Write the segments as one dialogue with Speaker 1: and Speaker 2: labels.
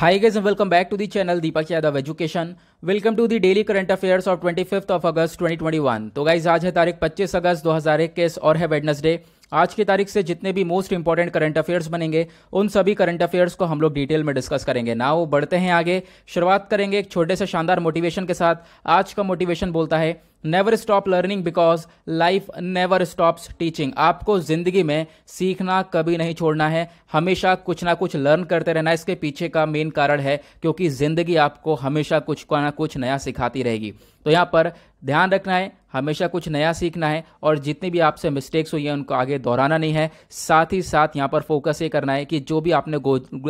Speaker 1: High guys welcome back to the channel Deepak Yadav education welcome to the daily current affairs of twenty fifth of August 2021. तो guys आज है तारीख 25 अगस्त इक्कीस और है वेडनसडे आज की तारीख से जितने भी मोस्ट इंपॉर्टेंट करंट अफेयर्स बनेंगे उन सभी करंट अफेयर्स को हम लोग डिटेल में डिस्कस करेंगे ना वो बढ़ते हैं आगे शुरुआत करेंगे एक छोटे से शानदार मोटिवेशन के साथ आज का मोटिवेशन बोलता है never stop learning because life never stops teaching आपको ज़िंदगी में सीखना कभी नहीं छोड़ना है हमेशा कुछ ना कुछ लर्न करते रहना इसके पीछे का मेन कारण है क्योंकि ज़िंदगी आपको हमेशा कुछ ना कुछ नया सिखाती रहेगी तो यहाँ पर ध्यान रखना है हमेशा कुछ नया सीखना है और जितनी भी आपसे मिस्टेक्स हुई है उनको आगे दोहराना नहीं है साथ ही साथ यहाँ पर फोकस ये करना है कि जो भी आपने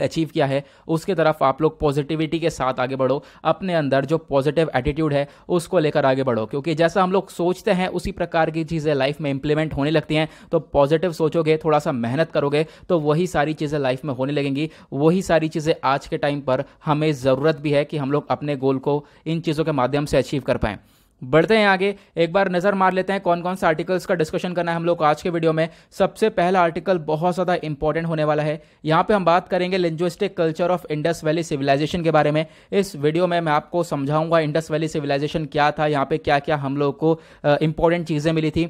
Speaker 1: अचीव किया है उसके तरफ आप लोग पॉजिटिविटी के साथ आगे बढ़ो अपने अंदर जो पॉजिटिव एटीट्यूड है उसको लेकर आगे बढ़ो क्योंकि जैसा हम लोग सोचते हैं उसी प्रकार की चीज़ें लाइफ में इंप्लीमेंट होने लगती हैं तो पॉजिटिव सोचोगे थोड़ा सा मेहनत करोगे तो वही सारी चीज़ें लाइफ में होने लगेंगी वही सारी चीज़ें आज के टाइम पर हमें ज़रूरत भी है कि हम लोग अपने गोल को इन चीज़ों के माध्यम से अचीव कर पाएँ बढ़ते हैं आगे एक बार नज़र मार लेते हैं कौन कौन से आर्टिकल्स का डिस्कशन करना है हम लोग आज के वीडियो में सबसे पहला आर्टिकल बहुत ज़्यादा इंपॉर्टेंट होने वाला है यहाँ पे हम बात करेंगे linguistic culture of Indus Valley civilisation के बारे में इस वीडियो में मैं आपको समझाऊंगा इंडस वैली सिविलाइजेशन क्या था यहाँ पे क्या क्या हम लोग को इंपॉर्टेंट चीज़ें मिली थी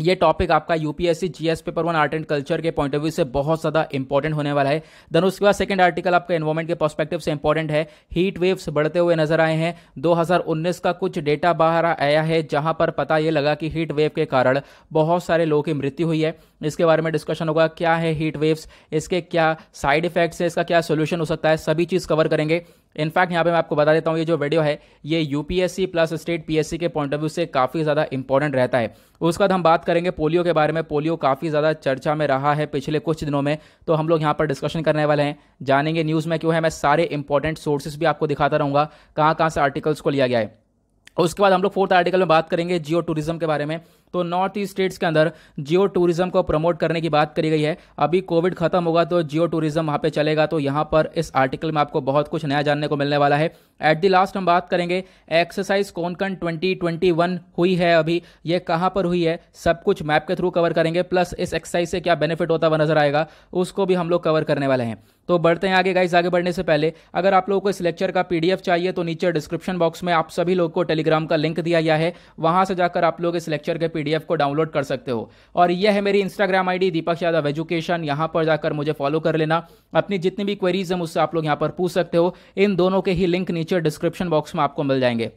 Speaker 1: ये टॉपिक आपका UPSC GS paper one art and culture के पॉइंट ऑफ व्यू से बहुत ज्यादा इंपॉर्टेंट होने वाला है देन उसके बाद सेकंड आर्टिकल आपका एनवायरमेंट के पर्सपेक्टिव से इंपॉर्टेंट है हीट वेव्स बढ़ते हुए नजर आए हैं 2019 का कुछ डेटा बाहर आया है जहां पर पता यह लगा कि हीट वेव के कारण बहुत सारे लोगों की मृत्यु हुई है इसके बारे में डिस्कशन होगा क्या है हीट वेव्स इसके क्या साइड इफेक्ट्स है इसका क्या सोल्यूशन हो सकता है सभी चीज़ कवर करेंगे इनफैक्ट यहाँ पे मैं आपको बता देता हूँ ये जो वीडियो है ये यूपीएससी प्लस स्टेट पीएससी के पॉइंट ऑफ व्यू से काफ़ी ज़्यादा इंपॉर्टेंट रहता है उसके बाद हम बात करेंगे पोलियो के बारे में पोलियो काफ़ी ज़्यादा चर्चा में रहा है पिछले कुछ दिनों में तो हम लोग यहाँ पर डिस्कशन करने वाले हैं जानेंगे न्यूज़ में क्यों है मैं सारे इंपॉर्टेंट सोर्सेज भी आपको दिखाता रहूँगा कहाँ कहाँ से आर्टिकल्स को लिया गया है उसके बाद हम लोग फोर्थ आर्टिकल में बात करेंगे जियो टूरिज्म के बारे में तो नॉर्थ ईस्ट स्टेट्स के अंदर जियो टूरिज्म को प्रमोट करने की बात करी गई है अभी कोविड खत्म होगा तो जियो टूरिज्म वहां पे चलेगा तो यहां पर इस आर्टिकल में आपको बहुत कुछ नया जानने को मिलने वाला है एट दी लास्ट हम बात करेंगे एक्सरसाइज ट्वेंटी वन हुई है अभी ये कहां पर हुई है सब कुछ मैप के थ्रू कवर करेंगे प्लस इस एक्सरसाइज से क्या बेनिफिट होता हुआ नजर आएगा उसको भी हम लोग कवर करने वाले हैं तो बढ़ते हैं आगे गाइज आगे बढ़ने से पहले अगर आप लोगों को इस लेक्चर का पीडीएफ चाहिए तो नीचे डिस्क्रिप्शन बॉक्स में आप सभी लोग को टेलीग्राम का लिंक दिया गया है वहां से जाकर आप लोग इस लेक्चर के पीडीएफ को डाउनलोड कर सकते हो और यह है मेरी Instagram ID Deepak Yadav education यहाँ पर जाकर मुझे फॉलो कर लेना अपनी जितनी भी क्वेरीज है मुझसे आप लोग यहाँ पर पूछ सकते हो इन दोनों के ही लिंक नीचे डिस्क्रिप्शन बॉक्स में आपको मिल जाएंगे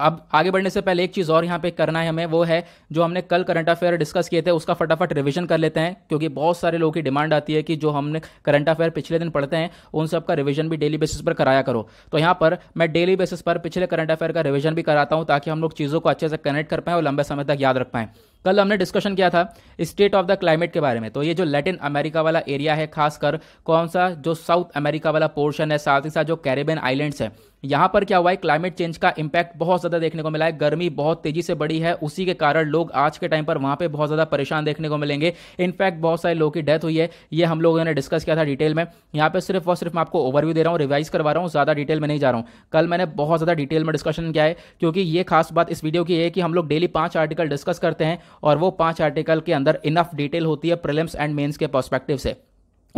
Speaker 1: अब आगे बढ़ने से पहले एक चीज़ और यहाँ पे करना है हमें वो है जो हमने कल करंट अफेयर डिस्कस किए थे उसका फटाफट रिवीजन कर लेते हैं क्योंकि बहुत सारे लोगों की डिमांड आती है कि जो हमने करंट अफेयर पिछले दिन पढ़ते हैं उन सब का रिवीजन भी डेली बेसिस पर कराया करो तो यहाँ पर मैं डेली बेसिस पर पिछले करंट अफेयर का रिविजन भी कराता हूँ ताकि हम लोग चीज़ों को अच्छे से कनेक्ट कर पाएँ और लंबे समय तक याद रख पाएँ कल हमने डिस्कशन किया था स्टेट ऑफ द क्लाइमेट के बारे में तो ये जो लैटिन अमेरिका वाला एरिया है खासकर कौन सा जो साउथ अमेरिका वाला पोर्शन है साथ ही साथ जो कैरेबियन आइलैंड्स है यहाँ पर क्या हुआ है क्लाइमेट चेंज का इम्पैक्ट बहुत ज़्यादा देखने को मिला है गर्मी बहुत तेजी से बढ़ी है उसी के कारण लोग आज के टाइम पर वहाँ पे बहुत ज़्यादा परेशान देखने को मिलेंगे इनफैक्ट बहुत सारे लोगों की डेथ हुई है ये हम लोगों ने डिस्कस किया था डिटेल में यहाँ पर सिर्फ और सिर्फ मैं आपको ओवरव्यू दे रहा हूँ रिवाइज करवा रहा हूँ ज़्यादा डिटेल में नहीं जा रहा हूँ कल मैंने बहुत ज़्यादा डिटेल में डिस्कशन किया है क्योंकि ये खास बात इस वीडियो की है कि हम लोग डेली पाँच आर्टिकल डिस्कस करते हैं और वो पाँच आर्टिकल के अंदर इनफ डिटेल होती है प्रिलिम्स एंड मेन्स के पर्स्पेक्टिव से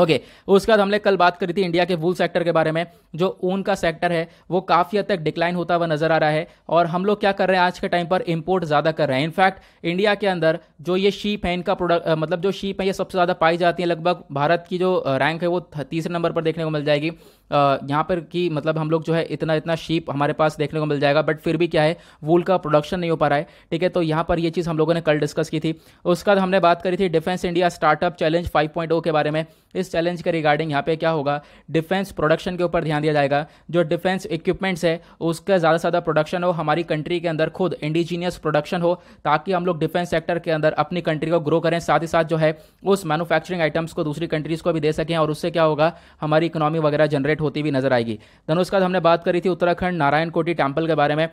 Speaker 1: ओके okay, उसके बाद हमने कल बात करी थी इंडिया के वूल सेक्टर के बारे में जो ऊन का सेक्टर है वो काफ़ी हद तक डिक्लाइन होता हुआ नज़र आ रहा है और हम लोग क्या कर रहे हैं आज के टाइम पर इंपोर्ट ज़्यादा कर रहे हैं इनफैक्ट इंडिया के अंदर जो ये शीप है इनका प्रोडक्ट मतलब जो शीप है ये सबसे ज़्यादा पाई जाती है लगभग भारत की जो रैंक है वो तीसरे नंबर पर देखने को मिल जाएगी यहाँ पर कि मतलब हम लोग जो है इतना इतना शीप हमारे पास देखने को मिल जाएगा बट फिर भी क्या है वूल का प्रोडक्शन नहीं हो पा रहा है ठीक है तो यहाँ पर ये चीज़ हम लोगों ने कल डिस्कस की थी उसके बाद हमने बात करी थी डिफेंस इंडिया स्टार्टअप चैलेंज 5.0 के बारे में इस चैलेंज के रिगार्डिंग यहाँ पे क्या होगा डिफेंस प्रोडक्शन के ऊपर ध्यान दिया जाएगा जो डिफेंस इक्विपमेंट्स है उसका ज़्यादा से ज़्यादा प्रोडक्शन हो हमारी कंट्री के अंदर खुद इंडिजीनियस प्रोडक्शन हो ताकि हम लोग डिफेंस सेक्टर के अंदर अपनी कंट्री को ग्रो करें साथ ही साथ जो है उस मैनुफैक्चरिंग आइटम्स को दूसरी कंट्रीज़ को भी दे सकें और उससे क्या होगा हमारी इकोनॉमी वगैरह जनरेट अपडेट होती हुई नजर आएगी धनुष का हमने बात करी थी उत्तराखंड नारायण कोटी टेम्पल के बारे में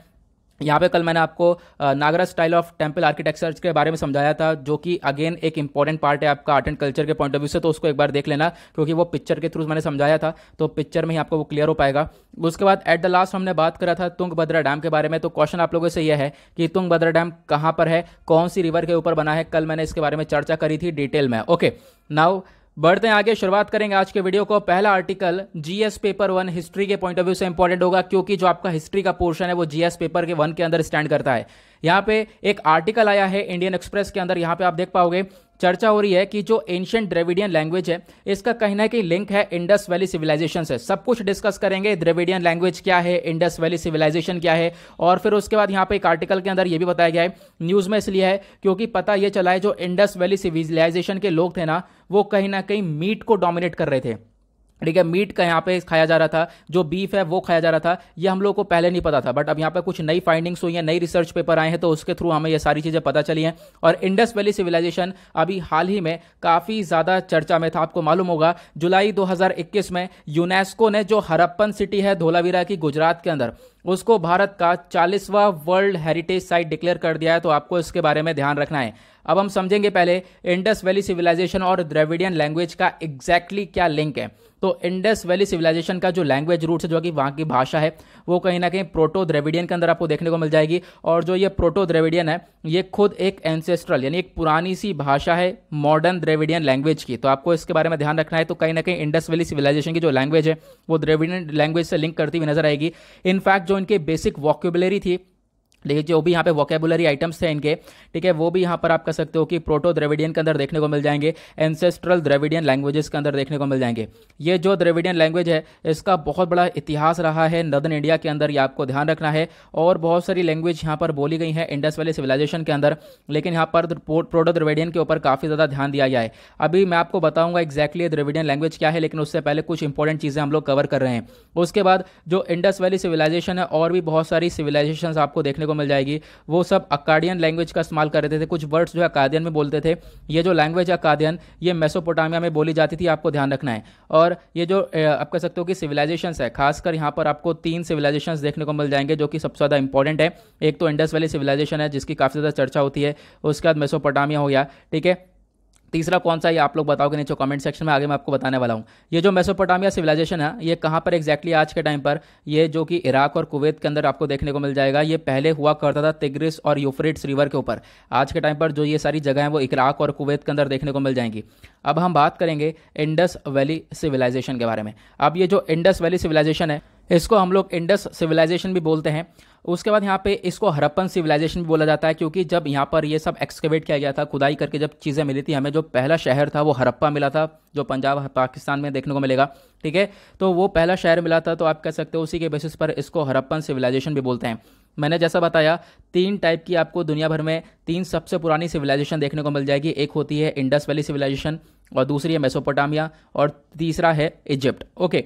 Speaker 1: यहाँ पे कल मैंने आपको Nagara style of temple architecture के बारे में समझाया था जो कि अगेन एक इंपॉर्टेंट पार्ट है आपका आर्ट एंड कल्चर के पॉइंट ऑफ व्यू से तो उसको एक बार देख लेना क्योंकि वो पिक्चर के थ्रू मैंने समझाया था तो पिक्चर में ही आपको वो क्लियर हो पाएगा उसके बाद एट द लास्ट हमने बात करा था तुंग भद्रा डैम के बारे में तो क्वेश्चन आप लोगों से यह है कि तुंग भद्रा डैम कहाँ पर है कौन सी रिवर के ऊपर बना है कल मैंने इसके बारे में चर्चा करी थी डिटेल में ओके नाउ बढ़ते हैं आगे शुरुआत करेंगे आज के वीडियो को पहला article GS paper one history के पॉइंट ऑफ व्यू से इंपॉर्टेंट होगा क्योंकि जो आपका हिस्ट्री का पोर्शन है वो जीएस पेपर के वन के अंदर स्टैंड करता है यहां पे एक आर्टिकल आया है इंडियन एक्सप्रेस के अंदर यहां पे आप देख पाओगे चर्चा हो रही है कि जो एंशियंट ड्रेविडियन लैंग्वेज है इसका कहीं ना कहीं लिंक है इंडस वैली सिविलाइजेशन से सब कुछ डिस्कस करेंगे ड्रेविडियन लैंग्वेज क्या है इंडस वैली सिविलाइजेशन क्या है और फिर उसके बाद यहाँ पे एक आर्टिकल के अंदर ये भी बताया गया है न्यूज़ में इसलिए है क्योंकि पता यह चला है जो इंडस वैली सिविलाइजेशन के लोग थे ना वो कहीं ना कहीं मीट को डोमिनेट कर रहे थे ठीक है मीट का यहाँ पे खाया जा रहा था जो बीफ है वो खाया जा रहा था ये हम लोग को पहले नहीं पता था बट अब यहाँ पे कुछ नई फाइंडिंग्स हुई हैं नई रिसर्च पेपर आए हैं तो उसके थ्रू हमें ये सारी चीज़ें पता चली हैं और इंडस वैली सिविलाइजेशन अभी हाल ही में काफ़ी ज़्यादा चर्चा में था आपको मालूम होगा जुलाई दो में यूनेस्को ने जो हरप्पन सिटी है धोलावीरा की गुजरात के अंदर उसको भारत का चालीसवा वर्ल्ड हेरिटेज साइट डिक्लेयर कर दिया है तो आपको इसके बारे में ध्यान रखना है अब हम समझेंगे पहले इंडस वैली सिविलाइजेशन और द्रविडियन लैंग्वेज का एग्जैक्टली exactly क्या लिंक है तो इंडस वैली सिविलाइजेशन का जो लैंग्वेज रूट है जो कि वहाँ की भाषा है वो कहीं ना कहीं प्रोटो द्रेविडियन के अंदर आपको देखने को मिल जाएगी और जो ये प्रोटो द्रविडियन है ये खुद एक एंसेस्ट्रल यानी एक पुरानी सी भाषा है मॉडर्न द्रेविडियन लैंग्वेज की तो आपको इसके बारे में ध्यान रखना है तो कहीं ना कहीं इंडस वैली सिविलाइजेशन की जो लैंग्वेज है वो द्रविडियन लैंग्वेज से लिंक करती हुई नजर आएगी इनफैक्ट जो इनके बेसिक वॉक्यूबलरी थी लेकिन जो भी यहाँ पे वोकेबुलरी आइटम्स थे इनके ठीक है वो भी यहाँ पर आप कह सकते हो कि प्रोटो द्रविडियन के अंदर देखने को मिल जाएंगे एंसेस्ट्रल द्रविडियन लैंग्वेजेस के अंदर देखने को मिल जाएंगे ये जो द्रविडियन लैंग्वेज है इसका बहुत बड़ा इतिहास रहा है नदन इंडिया के अंदर ये आपको ध्यान रखना है और बहुत सारी लैंग्वेज यहाँ पर बोली गई है इंडस वैली सिविलाइजेशन के अंदर लेकिन यहाँ पर प्रोटो द्रविडियन के ऊपर काफ़ी ज़्यादा ध्यान दिया गया है अभी मैं आपको बताऊँगा एक्जैक्टली द्रविडियन लैंग्वेज क्या है लेकिन उससे पहले कुछ इंपॉर्टेंट चीज़ें हम लोग कवर कर रहे हैं उसके बाद जो इंडस वैली सिविलाइजेशन है और भी बहुत सारी सिविलाइजेशन आपको देखने को मिल जाएगी वो सब अकाडियन लैंग्वेज का इस्तेमाल कर रहे थे कुछ वर्ड्स जो अकादियन में बोलते थे ये जो लैंग्वेज है अकादियन ये मेसोपोटामिया में बोली जाती थी आपको ध्यान रखना है और ये जो आप कह सकते हो कि सिविलाइजेशन है खासकर यहाँ पर आपको तीन सिविलाइजेशन देखने को मिल जाएंगे जो कि सबसे ज़्यादा इंपॉर्टेंट है एक तो इंडस वैली सिविलाइजेशन है जिसकी काफ़ी ज़्यादा चर्चा होती है उसके बाद मेसोपोटामिया हो गया ठीक है तीसरा कौन सा ये आप लोग बताओगे नीचे कमेंट सेक्शन में आगे मैं आपको बताने वाला हूँ ये जो मेसोपोटामिया सिविलाइजेशन है ये कहाँ पर एक्जैक्टली आज के टाइम पर ये जो कि इराक और कुवैत के अंदर आपको देखने को मिल जाएगा ये पहले हुआ करता था तिग्रिस और यूफ्रेट्स रिवर के ऊपर आज के टाइम पर जो ये सारी जगह हैं वो इराक और कुवैत के अंदर देखने को मिल जाएंगी अब हम बात करेंगे इंडस वैली सिविलाइजेशन के बारे में अब ये जो इंडस वैली सिविलाइजेशन है इसको हम लोग इंडस सिविलाइजेशन भी बोलते हैं उसके बाद यहाँ पे इसको हरप्पन सिविलाइजेशन भी बोला जाता है क्योंकि जब यहाँ पर ये सब एक्सकेवेट किया गया था खुदाई करके जब चीज़ें मिली थी हमें जो पहला शहर था वो हरप्पा मिला था जो पंजाब पाकिस्तान में देखने को मिलेगा ठीक है तो वो पहला शहर मिला था तो आप कह सकते हो उसी के बेसिस पर इसको हरप्पन सिविलाइजेशन भी बोलते हैं मैंने जैसा बताया तीन टाइप की आपको दुनिया भर में तीन सबसे पुरानी सिविलाइजेशन देखने को मिल जाएगी एक होती है इंडस वैली सिविलाइजेशन और दूसरी है मेसोपोटामिया और तीसरा है इजिप्ट ओके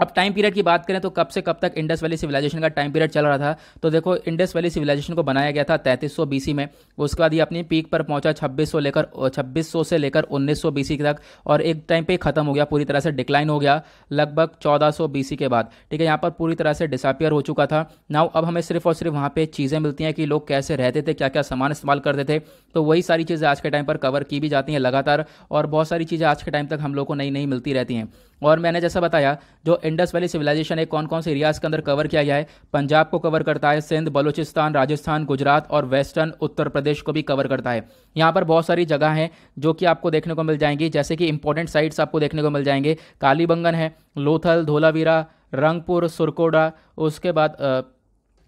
Speaker 1: अब टाइम पीरियड की बात करें तो कब से कब तक इंडस वैली सिविलाइजेशन का टाइम पीरियड चल रहा था तो देखो इंडस वैली सिविलाइजेशन को बनाया गया था 3300 बीसी में उसके बाद ये अपनी पीक पर पहुंचा 2600 लेकर 2600 से लेकर 1900 बीसी तक और एक टाइम पे खत्म हो गया पूरी तरह से डिक्लाइन हो गया लगभग 1400 बीसी के बाद ठीक है यहाँ पर पूरी तरह से डिसअपियर हो चुका था नाउ अब हमें सिर्फ और सिर्फ वहाँ पर चीज़ें मिलती हैं कि लोग कैसे रहते थे क्या क्या सामान इस्तेमाल करते थे तो वही सारी चीज़ें आज के टाइम पर कवर की भी जाती हैं लगातार और बहुत सारी चीज़ें आज के टाइम तक हम लोग को नई नई मिलती रहती हैं और मैंने जैसा बताया जो इंडस वैली सिविलाइजेशन है कौन कौन से एरियाज़ के अंदर कवर किया गया है पंजाब को कवर करता है सिंध बलूचिस्तान राजस्थान गुजरात और वेस्टर्न उत्तर प्रदेश को भी कवर करता है यहाँ पर बहुत सारी जगह हैं जो कि आपको देखने को मिल जाएंगी जैसे कि इंपॉर्टेंट साइट्स आपको देखने को मिल जाएंगे कालीबंगन है लोथल धोलावीरा रंगपुर सुरकोडा उसके बाद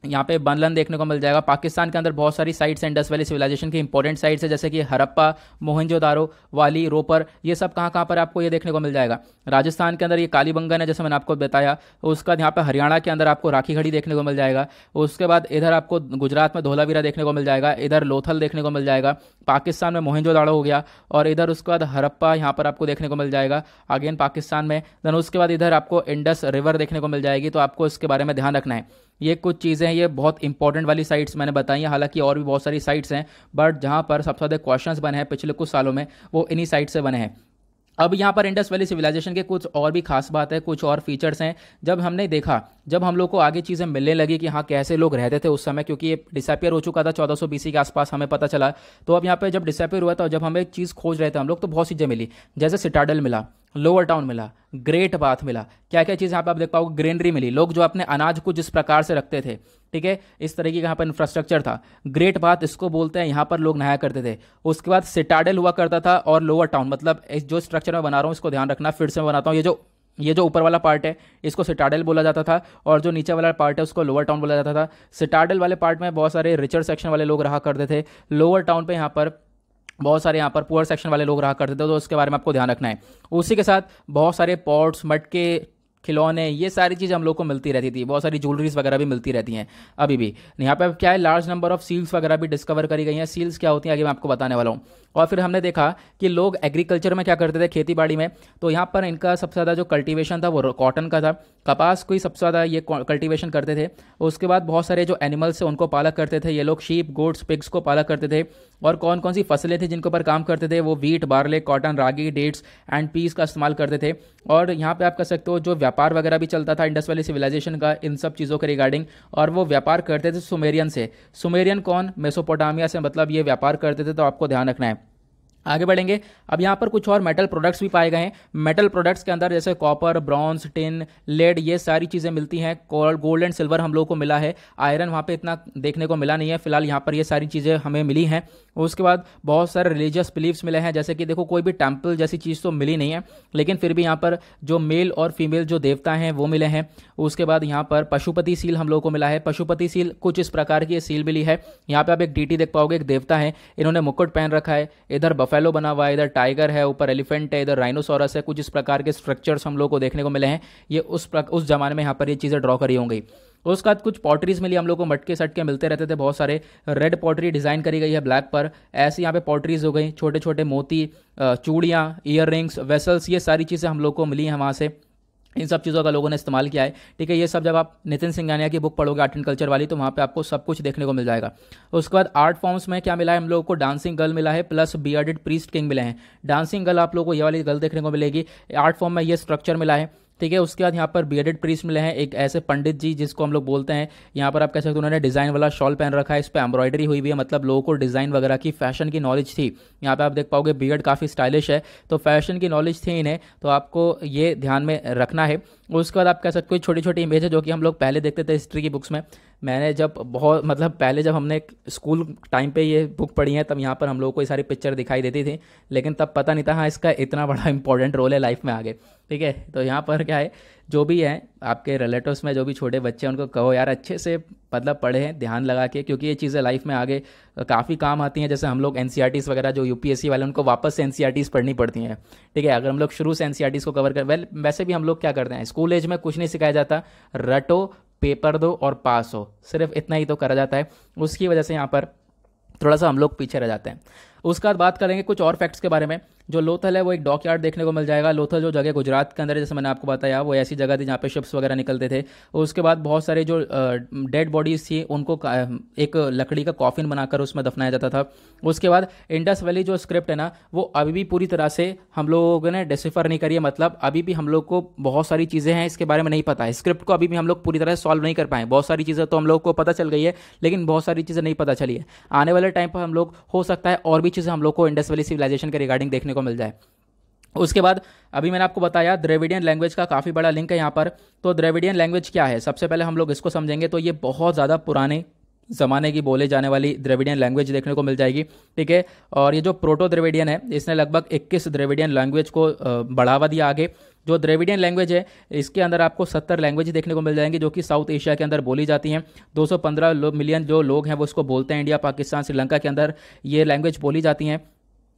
Speaker 1: यहाँ पे बनलन देखने को मिल जाएगा पाकिस्तान के अंदर बहुत सारी साइट्स हैं इंडस वैली सिविलाइजेशन की इंपॉर्टेंट साइट्स है जैसे कि हरप्पा मोहनजोदारो वाली रोपर ये सब कहाँ कहाँ पर आपको ये देखने को मिल जाएगा राजस्थान के अंदर ये कालीबंगन है जैसे मैंने आपको बताया उसका यहाँ पर हरियाणा के अंदर आपको राखी घड़ी देखने को मिल जाएगा उसके बाद इधर आपको गुजरात में धोलावीरा देखने को मिल जाएगा इधर लोथल देखने को मिल जाएगा पाकिस्तान में मोहनजोदाड़ो हो गया और इधर उसके बाद हरप्पा यहाँ पर आपको देखने को मिल जाएगा अगेन पाकिस्तान में देन उसके बाद इधर आपको इंडस रिवर देखने को मिल जाएगी तो आपको इसके बारे में ध्यान रखना है ये कुछ चीज़ें ये बहुत इंपॉर्टेंट वाली साइट्स मैंने बताई हैं हालांकि और भी बहुत सारी साइट्स हैं बट जहाँ पर सबसे ज़्यादा क्वेश्चन बने हैं पिछले कुछ सालों में वो इन्हीं साइट से बने हैं अब यहाँ पर इंडस वैली सिविलाइजेशन के कुछ और भी खास बात है कुछ और फीचर्स हैं जब हमने देखा जब हम लोग को आगे चीज़ें मिलने लगी कि हाँ कैसे लोग रहते थे उस समय क्योंकि ये डिसअपियर हो चुका था 1400 बीसी के आसपास हमें पता चला तो अब यहाँ पे जब डिसअपियर हुआ था जब हमें चीज़ खोज रहे थे हम लोग तो बहुत चीज़ें मिली जैसे सिटाडल मिला लोअर टाउन मिला ग्रेट बाथ मिला क्या क्या चीज़ यहाँ पे आप देख पाओगे ग्रेनरी मिली लोग जो अपने अनाज को जिस प्रकार से रखते थे ठीक है इस तरीके का यहाँ पर इंफ्रास्ट्रक्चर था ग्रेट बाथ इसको बोलते हैं यहाँ पर लोग नहाया करते थे उसके बाद सिटाडल हुआ करता था और लोअर टाउन मतलब इस जो स्ट्रक्चर मैं बना रहा हूँ इसको ध्यान रखना फिर से मैं बनाता हूँ ये जो ये जो ऊपर वाला पार्ट है इसको सिटाडल बोला जाता था और जो नीचे वाला पार्ट है उसको लोअर टाउन बोला जाता था सिटाडल वाले पार्ट में बहुत सारे रिचर सेक्शन वाले लोग रहा करते थे लोअर टाउन पर यहाँ पर बहुत सारे यहाँ पर पुअर सेक्शन वाले लोग रहा करते थे तो उसके बारे में आपको ध्यान रखना है उसी के साथ बहुत सारे पॉट्स मटके खिलौने ये सारी चीज़ हम लोग को मिलती रहती थी बहुत सारी ज्वेलरीज वगैरह भी मिलती रहती हैं अभी भी यहाँ पे क्या है लार्ज नंबर ऑफ सील्स वगैरह भी डिस्कवर करी गई हैं सील्स क्या होती हैं आगे मैं आपको बताने वाला हूँ और फिर हमने देखा कि लोग एग्रीकल्चर में क्या करते थे खेती बाड़ी में तो यहाँ पर इनका सबसे ज़्यादा जो कल्टिवेशन था वो कॉटन का था कपास को ही सबसे ज़्यादा ये कल्टिवेशन करते थे उसके बाद बहुत सारे जो एनिमल्स थे उनको पालक करते थे ये लोग शीप गोट्स पिग्स को पालक करते थे और कौन कौन सी फसलें थी जिनके ऊपर काम करते थे वो wheat barley cotton ragi dates and peas का इस्तेमाल करते थे और यहाँ पर आप कह सकते हो जो व्यापार वगैरह भी चलता था इंडस वैली सिविलाइजेशन का इन सब चीज़ों के रिगार्डिंग और वो व्यापार करते थे सुमेरियन से सुमेरियन कौन मेसोपोटामिया से मतलब ये व्यापार करते थे तो आपको ध्यान रखना है आगे बढ़ेंगे अब यहाँ पर कुछ और मेटल प्रोडक्ट्स भी पाए गए हैं मेटल प्रोडक्ट्स के अंदर जैसे कॉपर ब्रॉन्ज टिन लेड ये सारी चीज़ें मिलती हैं गोल्ड एंड सिल्वर हम लोगों को मिला है आयरन वहाँ पर इतना देखने को मिला नहीं है फिलहाल यहाँ पर ये सारी चीज़ें हमें मिली हैं उसके बाद बहुत सारे रिलीजियस बिलीव्स मिले हैं जैसे कि देखो कोई भी टेम्पल जैसी चीज़ तो मिली नहीं है लेकिन फिर भी यहाँ पर जो मेल और फीमेल जो देवता हैं वो मिले हैं उसके बाद यहाँ पर पशुपति सील हम लोग को मिला है पशुपति सील कुछ इस प्रकार की सील मिली है यहाँ पर आप एक डी देख पाओगे एक देवता है इन्होंने मुकुट पहन रखा है इधर बफे बफेलो बना हुआ है इधर टाइगर है ऊपर एलिफेंट है इधर राइनोसोरस है कुछ इस प्रकार के स्ट्रक्चर्स हम लोग को देखने को मिले हैं ये उस उस जमाने में यहाँ पर ये चीज़ें ड्रॉ करी होंगी उसके बाद कुछ पॉटरीज मिली हम लोग को मटके सटके मिलते रहते थे बहुत सारे रेड पॉटरी डिज़ाइन करी गई है ब्लैक पर ऐसे यहाँ पे पॉटरीज हो गई छोटे छोटे मोती चूड़ियाँ ईयर रिंग्स वेसल्स ये सारी चीज़ें हम लोग को मिली हैं वहाँ से इन सब चीज़ों का लोगों ने इस्तेमाल किया है ठीक है ये सब जब आप नितिन सिंघानिया की बुक पढ़ोगे आर्ट एंड कल्चर वाली तो वहाँ पे आपको सब कुछ देखने को मिल जाएगा उसके बाद आर्ट फॉर्म्स में क्या मिला है हम लोगों को डांसिंग गर्ल मिला है प्लस बियर्डेड प्रीस्ट किंग मिले हैं डांसिंग गर्ल आप लोगों को ये वाली गर्ल देखने को मिलेगी आर्ट फॉर्म में ये स्ट्रक्चर मिला है ठीक है उसके बाद यहाँ पर बी एडेड प्रीस मिले हैं एक ऐसे पंडित जी जिसको हम लोग बोलते हैं यहाँ पर आप कह सकते हो उन्होंने डिज़ाइन वाला शॉल पहन रखा है इस पर एम्ब्रॉयडरी हुई हुई है मतलब लोगों को डिज़ाइन वगैरह की फैशन की नॉलेज थी यहाँ पर आप देख पाओगे बियड काफ़ी स्टाइलिश है तो फैशन की नॉलेज थी इन्हें तो आपको ये ध्यान में रखना है उसके बाद आप कह सकते हो छोटी छोटी इमेज है जो कि हम लोग पहले देखते थे हिस्ट्री की बुक्स में मैंने जब बहुत मतलब पहले जब हमने स्कूल टाइम पे ये बुक पढ़ी है तब यहाँ पर हम लोगों को ये सारी पिक्चर दिखाई देती थी लेकिन तब पता नहीं था हाँ इसका इतना बड़ा इंपॉर्टेंट रोल है लाइफ में आगे ठीक है तो यहाँ पर क्या है जो भी है आपके रिलेटिव्स में जो भी छोटे बच्चे हैं उनको कहो यार अच्छे से मतलब पढ़े हैं ध्यान लगा के क्योंकि ये चीज़ें लाइफ में आगे काफ़ी काम आती हैं जैसे हम लोग एन e वगैरह जो यू वाले उनको वापस से एन e पढ़नी पड़ती हैं ठीक है अगर हम लोग शुरू से एन e को कवर कर वेल वैसे भी हम लोग क्या करते हैं स्कूल एज में कुछ नहीं सिखाया जाता रटो पेपर दो और पास हो सिर्फ इतना ही तो करा जाता है उसकी वजह से यहाँ पर थोड़ा सा हम लोग पीछे रह जाते हैं उसके बाद बात करेंगे कुछ और फैक्ट्स के बारे में जो लोथल है वो एक डॉक यार्ड देखने को मिल जाएगा लोथल जो जगह गुजरात के अंदर है जैसे मैंने आपको बताया वो ऐसी जगह थी जहाँ पे शिप्स वगैरह निकलते थे और उसके बाद बहुत सारे जो डेड बॉडीज़ थी उनको एक लकड़ी का कॉफिन बनाकर उसमें दफनाया जाता था उसके बाद इंडस वैली जो स्क्रिप्ट है ना वो अभी भी पूरी तरह से हम लोगों ने डिसिफर नहीं करी है मतलब अभी भी हम लोग को बहुत सारी चीज़ें हैं इसके बारे में नहीं पता है स्क्रिप्ट को अभी भी हम लोग पूरी तरह से सॉल्व नहीं कर पाए बहुत सारी चीज़ें तो हम लोग को पता चल गई है लेकिन बहुत सारी चीज़ें नहीं पता चली है आने वाले टाइम पर हम लोग हो सकता है और भी भी चीज़ें हम लोग को इंडस वैली सिविलाइजेशन के रिगार्डिंग देखने को मिल जाए उसके बाद अभी मैंने आपको बताया द्रेविडियन लैंग्वेज का काफ़ी बड़ा लिंक है यहाँ पर तो द्रेविडियन लैंग्वेज क्या है सबसे पहले हम लोग इसको समझेंगे तो ये बहुत ज़्यादा पुराने ज़माने की बोले जाने वाली द्रेविडियन लैंग्वेज देखने को मिल जाएगी ठीक है और ये जो प्रोटो द्रेविडियन है इसने लगभग 21 द्रेविडियन लैंग्वेज को बढ़ावा दिया आगे जो द्रेविडियन लैंग्वेज है इसके अंदर आपको सत्तर लैंग्वेज देखने को मिल जाएंगी जो कि साउथ एशिया के अंदर बोली जाती हैं 215 मिलियन जो लोग हैं वो इसको बोलते हैं इंडिया पाकिस्तान श्रीलंका के अंदर ये लैंग्वेज बोली जाती हैं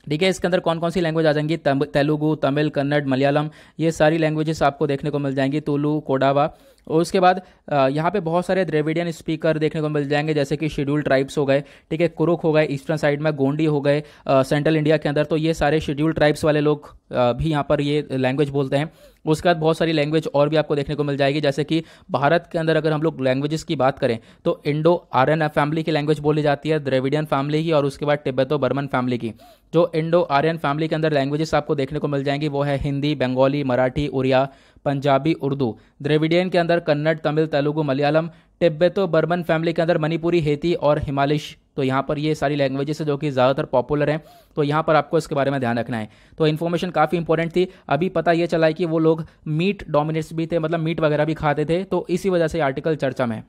Speaker 1: ठीक है इसके अंदर कौन कौन सी लैंग्वेज आ जाएंगी तेलुगु तमिल कन्नड़ मलयालम ये सारी लैंग्वेजेस आपको देखने को मिल जाएंगी तुलू कोडावा और उसके बाद यहाँ पे बहुत सारे द्रेविडियन स्पीकर देखने को मिल जाएंगे जैसे कि शेड्यूल ट्राइब्स हो गए ठीक है कुरुक हो गए ईस्टर्न साइड में गोंडी हो गए सेंट्रल इंडिया के अंदर तो ये सारे शेड्यूल ट्राइब्स वाले लोग भी यहाँ पर ये लैंग्वेज बोलते हैं उसके बाद बहुत सारी लैंग्वेज और भी आपको देखने को मिल जाएगी जैसे कि भारत के अंदर अगर हम लोग लैंग्वेजेस की बात करें तो इंडो आर्यन फैमिली की लैंग्वेज बोली जाती है द्रेविडियन फैमिली की और उसके बाद टिब्बतो बर्मन फैमिली की जो इंडो आर्यन फैमिली के अंदर लैंग्वेजेस आपको देखने को मिल जाएंगी वो है हिंदी बंगाली मराठी उड़िया पंजाबी उर्दू द्रेविडियन के अंदर Kannada Tamil Telugu Malayalam Tibeto Burman family के अंदर मणिपुरी हेती और हिमालिश तो यहाँ पर ये सारी लैंग्वेजेस है जो कि ज़्यादातर पॉपुलर हैं तो यहाँ पर आपको इसके बारे में ध्यान रखना है तो इन्फॉर्मेशन काफ़ी इंपॉर्टेंट थी अभी पता ये चला है कि वो लोग मीट डोमिनेट्स भी थे मतलब मीट वगैरह भी खाते थे तो इसी वजह से आर्टिकल चर्चा में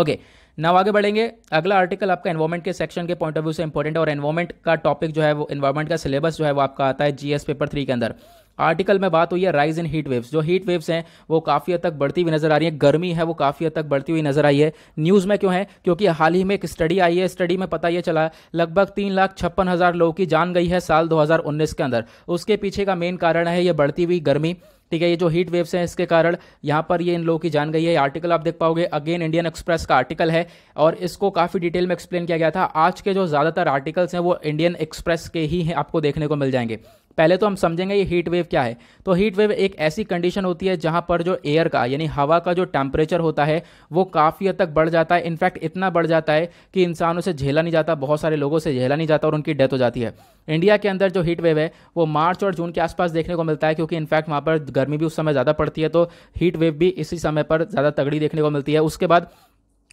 Speaker 1: ओके नाव आगे बढ़ेंगे अगला आर्टिकल आपका एनवायरमेंट के सेक्शन के पॉइंट ऑफ व्यू से इंपॉर्टेंट है और एनवायरमेंट का टॉपिक जो है वो एनवायरमेंट का सिलेबस जो है वो आपका आता है जीएस पेपर थ्री के अंदर आर्टिकल में बात हुई है राइज इन हीट वेव्स जो हीट वेव्स हैं वो काफ़ी हद तक बढ़ती हुई नजर आ रही है गर्मी है वो काफ़ी हद तक बढ़ती हुई नजर आई है न्यूज़ में क्यों है क्योंकि हाल ही में एक स्टडी आई है स्टडी में पता यह चला लगभग तीन लाख छप्पन हज़ार लोगों की जान गई है साल 2019 के अंदर उसके पीछे का मेन कारण है ये बढ़ती हुई गर्मी ठीक है ये जो हीट वेव्स हैं इसके कारण यहाँ पर ये इन लोगों की जान गई है आर्टिकल आप देख पाओगे अगेन इंडियन एक्सप्रेस का आर्टिकल है और इसको काफ़ी डिटेल में एक्सप्लेन किया गया था आज के जो ज़्यादातर आर्टिकल्स हैं वो इंडियन एक्सप्रेस के ही हैं आपको देखने को मिल जाएंगे पहले तो हम समझेंगे ये हीट वेव क्या है तो हीट वेव एक ऐसी कंडीशन होती है जहाँ पर जो एयर का यानी हवा का जो टेम्परेचर होता है वो काफ़ी हद तक बढ़ जाता है इनफैक्ट इतना बढ़ जाता है कि इंसानों से झेला नहीं जाता बहुत सारे लोगों से झेला नहीं जाता और उनकी डेथ हो जाती है इंडिया के अंदर जो हीट वेव है वो मार्च और जून के आसपास देखने को मिलता है क्योंकि इनफैक्ट वहाँ पर गर्मी भी उस समय ज़्यादा पड़ती है तो हीट वेव भी इसी समय पर ज़्यादा तगड़ी देखने को मिलती है उसके बाद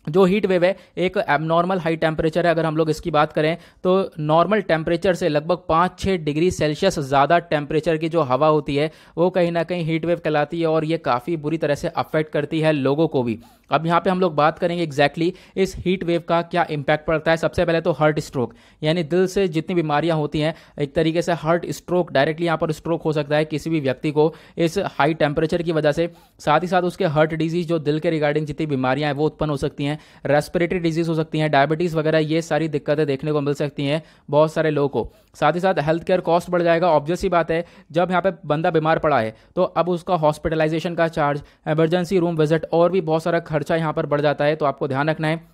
Speaker 1: जो हीट वेव है एक एबनॉर्मल हाई टेम्परेचर है अगर हम लोग इसकी बात करें तो नॉर्मल टेम्परेचर से लगभग पाँच छः डिग्री सेल्सियस ज़्यादा टेम्परेचर की जो हवा होती है वो कहीं ना कहीं हीट वेव कहलाती है और ये काफ़ी बुरी तरह से अफेक्ट करती है लोगों को भी अब यहाँ पे हम लोग बात करेंगे एग्जैक्टली exactly इस हीट वेव का क्या इम्पैक्ट पड़ता है सबसे पहले तो हार्ट स्ट्रोक यानी दिल से जितनी बीमारियाँ होती हैं एक तरीके से हार्ट स्ट्रोक डायरेक्टली यहाँ पर स्ट्रोक हो सकता है किसी भी व्यक्ति को इस हाई टेम्परेचर की वजह से साथ ही साथ उसके हार्ट डिजीज जो दिल के रिगार्डिंग जितनी बीमारियाँ हैं वो उत्पन्न हो सकती हैं रेस्पिरेटरी डिजीज हो सकती हैं डायबिटीज़ वगैरह ये सारी दिक्कतें देखने को मिल सकती हैं बहुत सारे लोगों को साथ ही साथ हेल्थ केयर कॉस्ट बढ़ जाएगा ऑब्वियस ही बात है जब यहाँ पे बंदा बीमार पड़ा है तो अब उसका हॉस्पिटलाइजेशन का चार्ज एमरजेंसी रूम विजिट और भी बहुत सारा खर्चा यहाँ पर बढ़ जाता है तो आपको ध्यान रखना है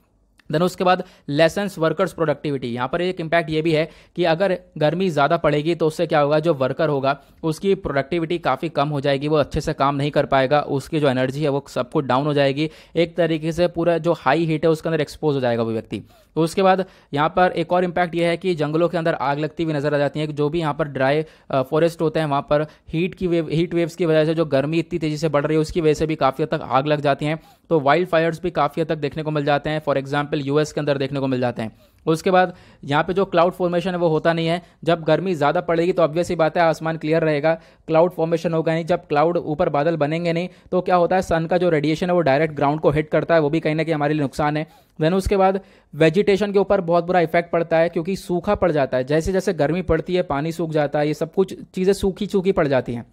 Speaker 1: देन उसके बाद लेसन्स वर्कर्स प्रोडक्टिविटी यहाँ पर एक इम्पैक्ट ये भी है कि अगर गर्मी ज़्यादा पड़ेगी तो उससे क्या होगा जो वर्कर होगा उसकी प्रोडक्टिविटी काफ़ी कम हो जाएगी वो अच्छे से काम नहीं कर पाएगा उसकी जो एनर्जी है वो सब कुछ डाउन हो जाएगी एक तरीके से पूरा जो हाई हीट है उसके अंदर एक्सपोज हो जाएगा वो व्यक्ति तो उसके बाद यहाँ पर एक और इम्पैक्ट यह है कि जंगलों के अंदर आग लगती हुई नज़र आ जाती है जो भी यहाँ पर ड्राई फॉरेस्ट होते हैं वहाँ पर हीट की वेव हीट वेव्स की वजह से जो गर्मी इतनी तेज़ी से बढ़ रही है उसकी वजह से भी काफ़ी हद तक आग लग जाती हैं तो वाइल्ड फायर्स भी काफ़ी हद तक देखने को मिल जाते हैं फॉर एग्जाम्पल यूएस के अंदर देखने को मिल जाते हैं उसके बाद यहाँ पे जो क्लाउड फॉर्मेशन है वो होता नहीं है जब गर्मी ज़्यादा पड़ेगी तो ऑब्वियस ही बात है आसमान क्लियर रहेगा क्लाउड फॉर्मेशन होगा नहीं जब क्लाउड ऊपर बादल बनेंगे नहीं तो क्या होता है सन का जो रेडिएशन है वो डायरेक्ट ग्राउंड को हिट करता है वो भी कहीं ना कहीं हमारे लिए नुकसान है देन उसके बाद वेजिटेशन के ऊपर बहुत बुरा इफेक्ट पड़ता है क्योंकि सूखा पड़ जाता है जैसे जैसे गर्मी पड़ती है पानी सूख जाता है ये सब कुछ चीज़ें सूखी सूखी पड़ जाती हैं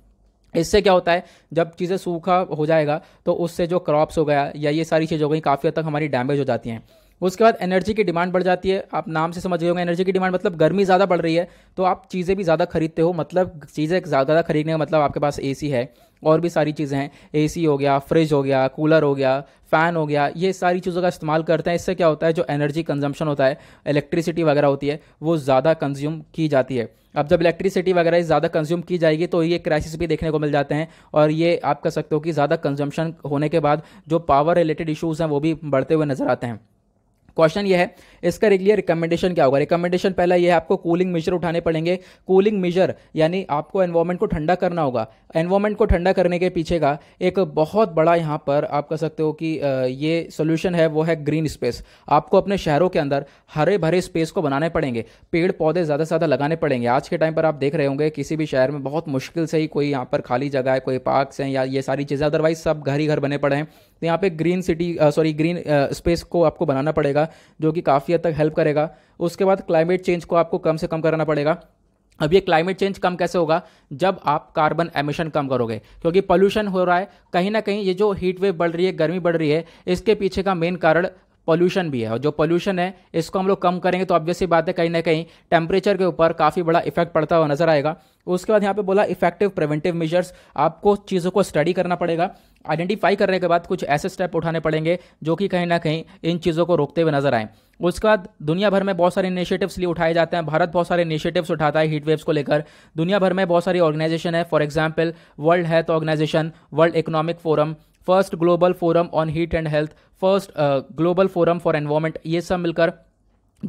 Speaker 1: इससे क्या होता है जब चीज़ें सूखा हो जाएगा तो उससे जो क्रॉप्स हो गया या ये सारी चीज़ें हो गई काफ़ी हद तक हमारी डैमेज हो जाती हैं उसके बाद एनर्जी की डिमांड बढ़ जाती है आप नाम से समझ गए होंगे एनर्जी की डिमांड मतलब गर्मी ज़्यादा बढ़ रही है तो आप चीज़ें भी ज़्यादा खरीदते हो मतलब चीज़ें ज़्यादा खरीदने का मतलब आपके पास ए है और भी सारी चीज़ें हैं ए हो गया फ्रिज हो गया कूलर हो गया फ़ैन हो गया ये सारी चीज़ों का इस्तेमाल करते हैं इससे क्या होता है जो एनर्जी कंजम्पशन होता है इलेक्ट्रिसिटी वगैरह होती है वो ज़्यादा कंज्यूम की जाती है अब जब इलेक्ट्रिसिटी वगैरह ज़्यादा कंज्यूम की जाएगी तो ये क्राइसिस भी देखने को मिल जाते हैं और ये आप कह सकते हो कि ज़्यादा कंजम्पशन होने के बाद जो पावर रिलेटेड इशूज़ हैं वो भी बढ़ते हुए नज़र आते हैं क्वेश्चन ये है इसका लिए रिकमेंडेशन क्या होगा रिकमेंडेशन पहला ये है आपको कूलिंग मेजर उठाने पड़ेंगे कूलिंग मेजर यानी आपको एनवायरमेंट को ठंडा करना होगा एनवायरमेंट को ठंडा करने के पीछे का एक बहुत बड़ा यहाँ पर आप कह सकते हो कि ये सोल्यूशन है वो है ग्रीन स्पेस आपको अपने शहरों के अंदर हरे भरे स्पेस को बनाने पड़ेंगे पेड़ पौधे ज़्यादा से ज़्यादा लगाने पड़ेंगे आज के टाइम पर आप देख रहे होंगे किसी भी शहर में बहुत मुश्किल से ही कोई यहाँ पर खाली जगह है कोई पार्क हैं या ये सारी चीज़ें अदरवाइज सब घर ही घर बने पड़े हैं तो यहाँ पे green city sorry green space को आपको बनाना पड़ेगा जो कि काफ़ी हद तक हेल्प करेगा उसके बाद क्लाइमेट चेंज को आपको कम से कम कराना पड़ेगा अब ये क्लाइमेट चेंज कम कैसे होगा जब आप कार्बन एमिशन कम करोगे क्योंकि पोल्यूशन हो रहा है कहीं ना कहीं ये जो हीट वेव बढ़ रही है गर्मी बढ़ रही है इसके पीछे का मेन कारण पॉल्यूशन भी है और जो पॉल्यूशन है इसको हम लोग कम करेंगे तो ऑब्वियसली बात है कहीं ना कहीं टेम्परेचर के ऊपर काफ़ी बड़ा इफेक्ट पड़ता हुआ नजर आएगा उसके बाद यहाँ पे बोला इफेक्टिव प्रिवेंटिव मेजर्स आपको चीज़ों को स्टडी करना पड़ेगा आइडेंटिफाई करने के बाद कुछ ऐसे स्टेप उठाने पड़ेंगे जो कि कहीं ना कहीं इन चीज़ों को रोकते हुए नजर आएँ उसके बाद दुनिया भर में बहुत सारे इनिशिएटिव्स लिए उठाए जाते हैं भारत बहुत सारे इनिशिएटिव्स उठाता है हीट वेव्स को लेकर दुनिया भर में बहुत सारी ऑर्गेनाइजेशन है for example World Health Organisation World Economic Forum first global forum on heat and health first global forum for environment ये सब मिलकर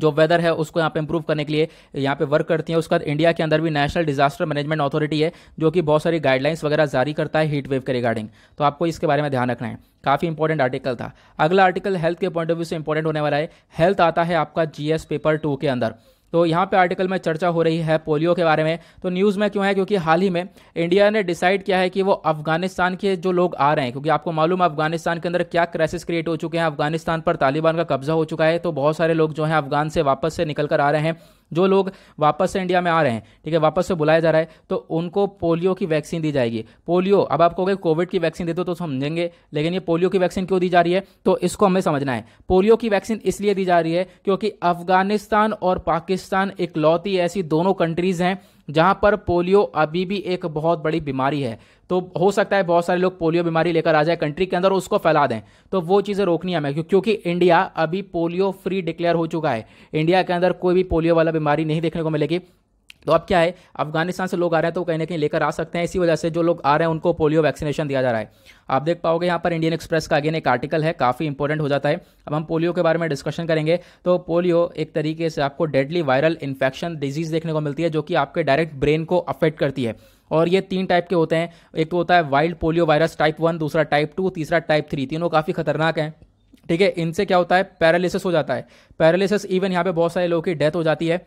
Speaker 1: जो वेदर है उसको यहाँ पे इंप्रूव करने के लिए यहाँ पे वर्क करती हैं उसके बाद इंडिया के अंदर भी नेशनल डिजास्टर मैनेजमेंट अथॉरिटी है जो कि बहुत सारी गाइडलाइंस वगैरह जारी करता है हीट वेव के रिगार्डिंग तो आपको इसके बारे में ध्यान रखना है काफ़ी इंपॉर्टेंट आर्टिकल था अगला आर्टिकल हेल्थ के पॉइंट ऑफ व्यू से इंपॉर्टेंट होने वाला है हेल्थ आता है आपका जीएस पेपर टू के अंदर तो यहाँ पे आर्टिकल में चर्चा हो रही है पोलियो के बारे में तो न्यूज़ में क्यों है क्योंकि हाल ही में इंडिया ने डिसाइड किया है कि वो अफगानिस्तान के जो लोग आ रहे हैं क्योंकि आपको मालूम है अफगानिस्तान के अंदर क्या क्राइसिस क्रिएट हो चुके हैं अफगानिस्तान पर तालिबान का कब्जा हो चुका है तो बहुत सारे लोग जो हैं अफगान से वापस से निकल कर आ रहे हैं जो लोग वापस से इंडिया में आ रहे हैं ठीक है वापस से बुलाया जा रहा है तो उनको पोलियो की वैक्सीन दी जाएगी पोलियो अब आप कहोगे कोविड की वैक्सीन दे दो तो समझेंगे लेकिन ये पोलियो की वैक्सीन क्यों दी जा रही है तो इसको हमें समझना है पोलियो की वैक्सीन इसलिए दी जा रही है क्योंकि अफगानिस्तान और पाकिस्तान इकलौती ऐसी दोनों कंट्रीज हैं जहां पर पोलियो अभी भी एक बहुत बड़ी बीमारी है तो हो सकता है बहुत सारे लोग पोलियो बीमारी लेकर आ जाए कंट्री के अंदर और उसको फैला दें तो वो चीज़ें रोकनी हमें क्योंकि इंडिया अभी पोलियो फ्री डिक्लेयर हो चुका है इंडिया के अंदर कोई भी पोलियो वाला बीमारी नहीं देखने को मिलेगी तो अब क्या है अफगानिस्तान से लोग आ रहे हैं तो कहीं ना कहीं लेकर आ सकते हैं इसी वजह से जो लोग आ रहे हैं उनको पोलियो वैक्सीनेशन दिया जा रहा है आप देख पाओगे यहाँ पर इंडियन एक्सप्रेस का अगेन एक आर्टिकल है काफ़ी इंपॉर्टेंट हो जाता है अब हम पोलियो के बारे में डिस्कशन करेंगे तो पोलियो एक तरीके से आपको डेडली वायरल इन्फेक्शन डिजीज़ देखने को मिलती है जो कि आपके डायरेक्ट ब्रेन को अफेक्ट करती है और ये तीन टाइप के होते हैं एक तो होता है wild polio virus type one दूसरा टाइप टू तीसरा टाइप थ्री तीनों काफ़ी खतरनाक हैं ठीक है इनसे क्या होता है पैरालिसिस हो जाता है पैरालिसिस इवन यहाँ पे बहुत सारे लोगों की डेथ हो जाती है